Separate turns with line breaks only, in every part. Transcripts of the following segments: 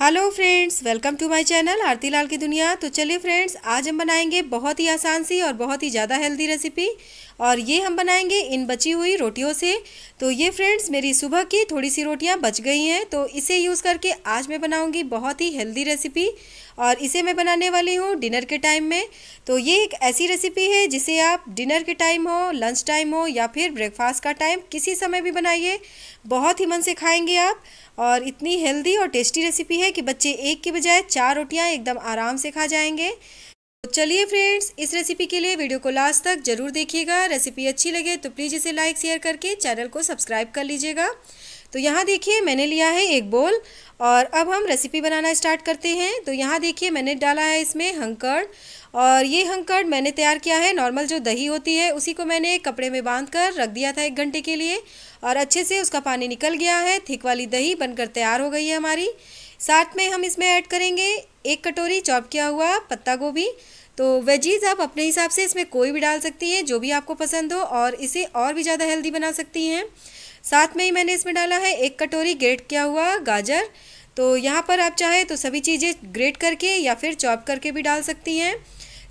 hello friends welcome to my channel Aarti Lal की दुनिया तो चलिए फ्रेंड्स आज हम बनाएंगे बहुत ही आसान सी और बहुत ही ज़्यादा हेल्दी रेसिपी और ये हम बनाएंगे इन बची हुई रोटियों से तो ये फ्रेंड्स मेरी सुबह की थोड़ी सी रोटियां बच गई हैं तो इसे यूज़ करके आज मैं बनाऊंगी बहुत ही हेल्दी रेसिपी और इसे मैं बनाने वाली हूँ डिनर के टाइम में तो ये एक ऐसी रेसिपी है जिसे आप डिनर के टाइम हो लंच टाइम हो या फिर ब्रेकफास्ट का टाइम किसी समय भी बनाइए बहुत ही मन से खाएँगे आप और इतनी हेल्दी और टेस्टी रेसिपी है कि बच्चे एक के बजाय चार रोटियाँ एकदम आराम से खा जाएंगे चलिए फ्रेंड्स इस रेसिपी के लिए वीडियो को लास्ट तक जरूर देखिएगा रेसिपी अच्छी लगे तो प्लीज़ इसे लाइक शेयर करके चैनल को सब्सक्राइब कर लीजिएगा तो यहाँ देखिए मैंने लिया है एक बोल और अब हम रेसिपी बनाना स्टार्ट करते हैं तो यहाँ देखिए मैंने डाला है इसमें हंकड़ और ये हंकड़ मैंने तैयार किया है नॉर्मल जो दही होती है उसी को मैंने कपड़े में बांध कर रख दिया था एक घंटे के लिए और अच्छे से उसका पानी निकल गया है थिक वाली दही बनकर तैयार हो गई है हमारी साथ में हम इसमें ऐड करेंगे एक कटोरी चॉप किया हुआ पत्ता गोभी तो वेजीज़ आप अपने हिसाब से इसमें कोई भी डाल सकती हैं जो भी आपको पसंद हो और इसे और भी ज़्यादा हेल्दी बना सकती हैं साथ में ही मैंने इसमें डाला है एक कटोरी ग्रेट किया हुआ गाजर तो यहाँ पर आप चाहे तो सभी चीज़ें ग्रेट करके या फिर चॉप करके भी डाल सकती हैं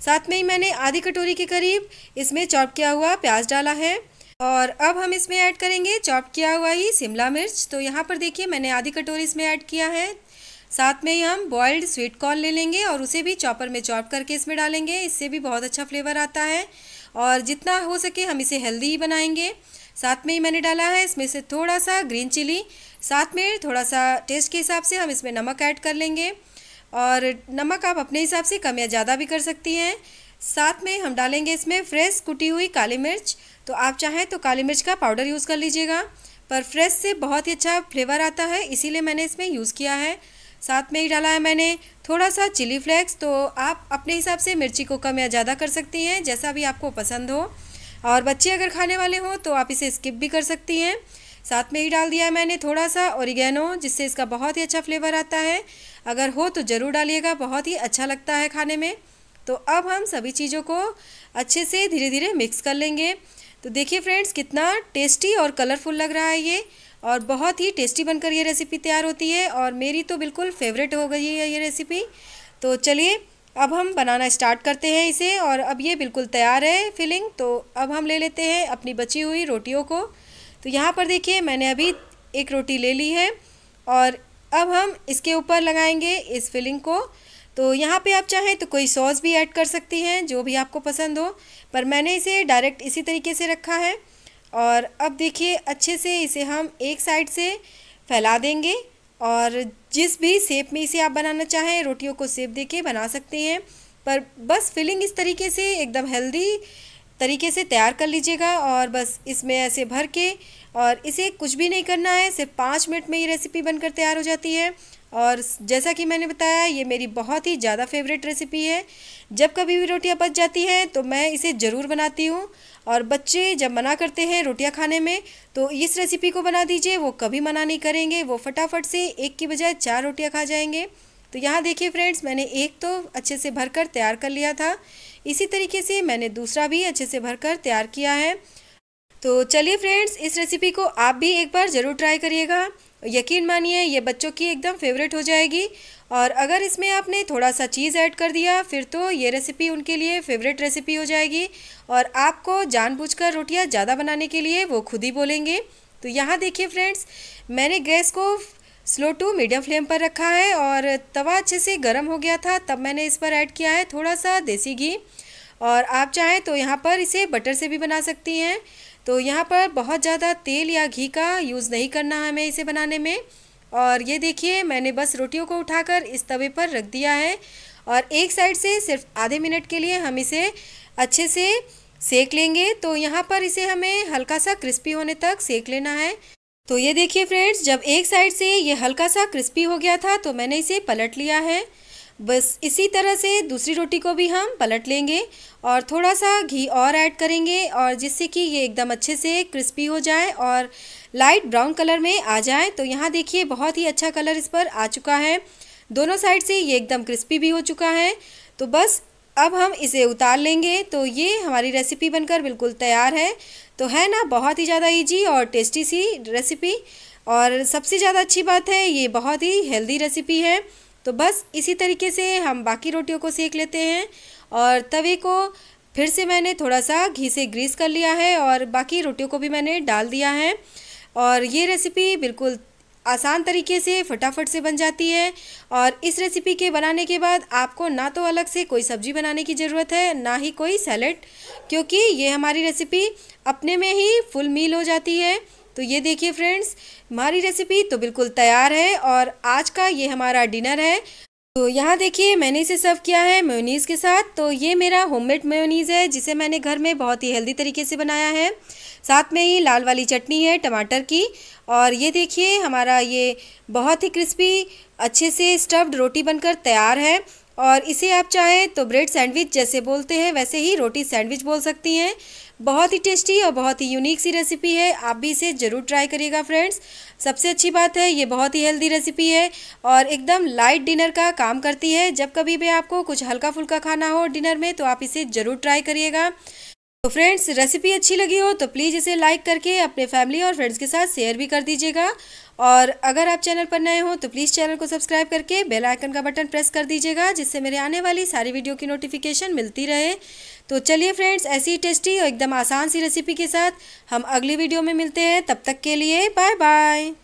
साथ में ही मैंने आधी कटोरी के करीब इसमें चॉप किया हुआ प्याज डाला है और अब हम इसमें ऐड करेंगे चॉप किया हुआ ही शिमला मिर्च तो यहाँ पर देखिए मैंने आधी कटोरी इसमें ऐड किया है साथ में ही हम बॉइल्ड स्वीट कॉर्न ले लेंगे और उसे भी चॉपर में चॉप करके इसमें डालेंगे इससे भी बहुत अच्छा फ्लेवर आता है और जितना हो सके हम इसे हेल्दी ही बनाएंगे साथ में ही मैंने डाला है इसमें से थोड़ा सा ग्रीन चिली साथ में थोड़ा सा टेस्ट के हिसाब से हम इसमें नमक ऐड कर लेंगे और नमक आप अपने हिसाब से कम या ज़्यादा भी कर सकती हैं साथ में हम डालेंगे इसमें फ्रेश कुटी हुई काली मिर्च तो आप चाहें तो काली मिर्च का पाउडर यूज़ कर लीजिएगा पर फ्रेश से बहुत ही अच्छा फ्लेवर आता है इसीलिए मैंने इसमें यूज़ किया है साथ में ही डाला है मैंने थोड़ा सा चिली फ्लेक्स तो आप अपने हिसाब से मिर्ची को कम या ज़्यादा कर सकती हैं जैसा भी आपको पसंद हो और बच्चे अगर खाने वाले हों तो आप इसे स्किप भी कर सकती हैं साथ में ही डाल दिया है मैंने थोड़ा सा औरिगेनो जिससे इसका बहुत ही अच्छा फ्लेवर आता है अगर हो तो ज़रूर डालिएगा बहुत ही अच्छा लगता है खाने में तो अब हम सभी चीज़ों को अच्छे से धीरे धीरे मिक्स कर लेंगे तो देखिए फ्रेंड्स कितना टेस्टी और कलरफुल लग रहा है ये और बहुत ही टेस्टी बनकर ये रेसिपी तैयार होती है और मेरी तो बिल्कुल फेवरेट हो गई है ये रेसिपी तो चलिए अब हम बनाना स्टार्ट करते हैं इसे और अब ये बिल्कुल तैयार है फिलिंग तो अब हम ले लेते हैं अपनी बची हुई रोटियों को तो यहाँ पर देखिए मैंने अभी एक रोटी ले ली है और अब हम इसके ऊपर लगाएंगे इस फिलिंग को तो यहाँ पे आप चाहें तो कोई सॉस भी ऐड कर सकती हैं जो भी आपको पसंद हो पर मैंने इसे डायरेक्ट इसी तरीके से रखा है और अब देखिए अच्छे से इसे हम एक साइड से फैला देंगे और जिस भी सेप में इसे आप बनाना चाहें रोटियों को सेप दे के बना सकते हैं पर बस फिलिंग इस तरीके से एकदम हेल्दी तरीके से तैयार कर लीजिएगा और बस इसमें ऐसे भर के और इसे कुछ भी नहीं करना है सिर्फ पाँच मिनट में ये रेसिपी बनकर तैयार हो जाती है और जैसा कि मैंने बताया ये मेरी बहुत ही ज़्यादा फेवरेट रेसिपी है जब कभी भी रोटियाँ बच जाती हैं तो मैं इसे ज़रूर बनाती हूँ और बच्चे जब मना करते हैं रोटियां खाने में तो इस रेसिपी को बना दीजिए वो कभी मना नहीं करेंगे वो फटाफट से एक की बजाय चार रोटियां खा जाएंगे तो यहाँ देखिए फ्रेंड्स मैंने एक तो अच्छे से भरकर तैयार कर लिया था इसी तरीके से मैंने दूसरा भी अच्छे से भरकर तैयार किया है तो चलिए फ्रेंड्स इस रेसिपी को आप भी एक बार ज़रूर ट्राई करिएगा यकीन मानिए ये बच्चों की एकदम फेवरेट हो जाएगी और अगर इसमें आपने थोड़ा सा चीज़ ऐड कर दिया फिर तो ये रेसिपी उनके लिए फेवरेट रेसिपी हो जाएगी और आपको जानबूझकर रोटियां ज़्यादा बनाने के लिए वो खुद ही बोलेंगे तो यहाँ देखिए फ्रेंड्स मैंने गैस को स्लो टू मीडियम फ्लेम पर रखा है और तवा अच्छे से गर्म हो गया था तब मैंने इस पर ऐड किया है थोड़ा सा देसी घी और आप चाहें तो यहाँ पर इसे बटर से भी बना सकती हैं तो यहाँ पर बहुत ज़्यादा तेल या घी का यूज़ नहीं करना है हमें इसे बनाने में और ये देखिए मैंने बस रोटियों को उठाकर इस तवे पर रख दिया है और एक साइड से सिर्फ आधे मिनट के लिए हम इसे अच्छे से सेक लेंगे तो यहाँ पर इसे हमें हल्का सा क्रिस्पी होने तक सेक लेना है तो ये देखिए फ्रेंड्स जब एक साइड से ये हल्का सा क्रिस्पी हो गया था तो मैंने इसे पलट लिया है बस इसी तरह से दूसरी रोटी को भी हम पलट लेंगे और थोड़ा सा घी और ऐड करेंगे और जिससे कि ये एकदम अच्छे से क्रिस्पी हो जाए और लाइट ब्राउन कलर में आ जाए तो यहाँ देखिए बहुत ही अच्छा कलर इस पर आ चुका है दोनों साइड से ये एकदम क्रिस्पी भी हो चुका है तो बस अब हम इसे उतार लेंगे तो ये हमारी रेसिपी बनकर बिल्कुल तैयार है तो है ना बहुत ही ज़्यादा ईजी और टेस्टी सी रेसिपी और सबसे ज़्यादा अच्छी बात है ये बहुत ही हेल्दी रेसिपी है तो बस इसी तरीके से हम बाकी रोटियों को सेक लेते हैं और तवे को फिर से मैंने थोड़ा सा घी से ग्रीस कर लिया है और बाकी रोटियों को भी मैंने डाल दिया है और ये रेसिपी बिल्कुल आसान तरीके से फटाफट से बन जाती है और इस रेसिपी के बनाने के बाद आपको ना तो अलग से कोई सब्जी बनाने की ज़रूरत है ना ही कोई सैलड क्योंकि ये हमारी रेसिपी अपने में ही फुल मील हो जाती है तो ये देखिए फ्रेंड्स हमारी रेसिपी तो बिल्कुल तैयार है और आज का ये हमारा डिनर है तो यहाँ देखिए मैंने इसे सर्व किया है मेयोनीज़ के साथ तो ये मेरा होममेड मेयोनीज़ है जिसे मैंने घर में बहुत ही हेल्दी तरीके से बनाया है साथ में ही लाल वाली चटनी है टमाटर की और ये देखिए हमारा ये बहुत ही क्रिस्पी अच्छे से स्टफ्ड रोटी बनकर तैयार है और इसे आप चाहे तो ब्रेड सैंडविच जैसे बोलते हैं वैसे ही रोटी सैंडविच बोल सकती हैं बहुत ही टेस्टी और बहुत ही यूनिक सी रेसिपी है आप भी इसे ज़रूर ट्राई करिएगा फ्रेंड्स सबसे अच्छी बात है ये बहुत ही हेल्दी रेसिपी है और एकदम लाइट डिनर का काम करती है जब कभी भी आपको कुछ हल्का फुल्का खाना हो डिनर में तो आप इसे ज़रूर ट्राई करिएगा तो फ्रेंड्स रेसिपी अच्छी लगी हो तो प्लीज़ इसे लाइक करके अपने फैमिली और फ्रेंड्स के साथ शेयर भी कर दीजिएगा और अगर आप चैनल पर नए हो तो प्लीज़ चैनल को सब्सक्राइब करके बेल आइकन का बटन प्रेस कर दीजिएगा जिससे मेरे आने वाली सारी वीडियो की नोटिफिकेशन मिलती रहे तो चलिए फ्रेंड्स ऐसी टेस्टी और एकदम आसान सी रेसिपी के साथ हम अगली वीडियो में मिलते हैं तब तक के लिए बाय बाय